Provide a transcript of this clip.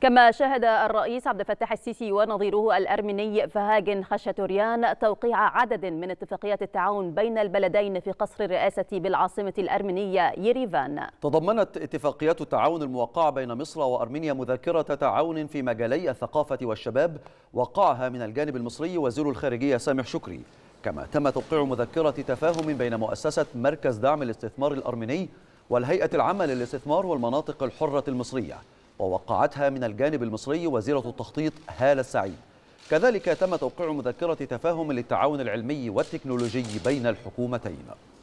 كما شهد الرئيس عبد الفتاح السيسي ونظيره الأرمني فهاجن خشتوريان توقيع عدد من اتفاقيات التعاون بين البلدين في قصر الرئاسة بالعاصمة الأرمنية يريفان تضمنت اتفاقيات التعاون الموقعة بين مصر وأرمينيا مذكرة تعاون في مجالي الثقافة والشباب وقعها من الجانب المصري وزير الخارجية سامح شكري كما تم توقيع مذكرة تفاهم بين مؤسسة مركز دعم الاستثمار الأرميني والهيئة العامة للاستثمار والمناطق الحرة المصرية ووقعتها من الجانب المصري وزيرة التخطيط هالة السعيد كذلك تم توقيع مذكرة تفاهم للتعاون العلمي والتكنولوجي بين الحكومتين